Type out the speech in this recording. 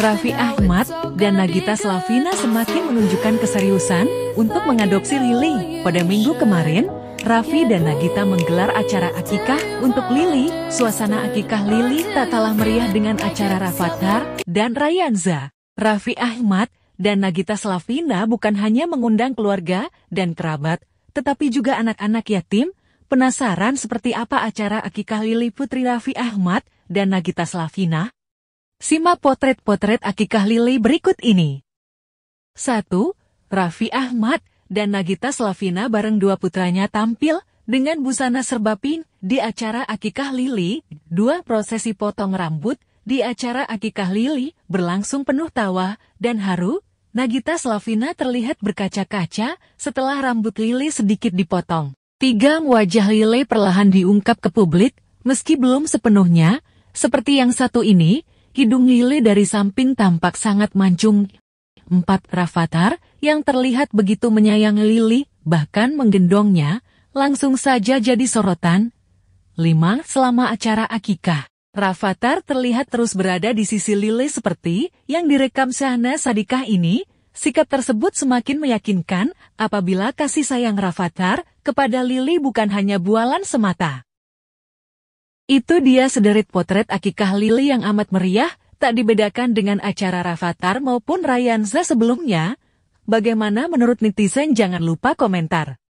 Raffi Ahmad, dan Nagita Slavina semakin menunjukkan keseriusan untuk mengadopsi Lili. Pada minggu kemarin, Raffi dan Nagita menggelar acara akikah untuk Lili. Suasana akikah Lili tak kalah meriah dengan acara Rafathar dan Rayanza. Raffi Ahmad dan Nagita Slavina bukan hanya mengundang keluarga dan kerabat, tetapi juga anak-anak yatim. Penasaran seperti apa acara akikah Lili Putri Raffi Ahmad dan Nagita Slavina? Simak potret-potret akikah Lili berikut ini. 1. Raffi Ahmad dan Nagita Slavina bareng dua putranya tampil dengan busana serba pink di acara akikah Lili. 2. Prosesi potong rambut di acara akikah Lili berlangsung penuh tawa dan haru. Nagita Slavina terlihat berkaca-kaca setelah rambut Lili sedikit dipotong. 3. Wajah Lili perlahan diungkap ke publik, meski belum sepenuhnya, seperti yang satu ini, Hidung Lile dari samping tampak sangat mancung. Empat Rafathar yang terlihat begitu menyayangi Lili, bahkan menggendongnya, langsung saja jadi sorotan. Lima Selama acara akikah, Rafathar terlihat terus berada di sisi Lili seperti yang direkam sana Sadikah ini, Sikap tersebut semakin meyakinkan apabila kasih sayang Rafathar kepada Lili bukan hanya bualan semata. Itu dia sederet potret akikah Lili yang amat meriah, tak dibedakan dengan acara Rafathar maupun Rayanza sebelumnya. Bagaimana menurut netizen jangan lupa komentar.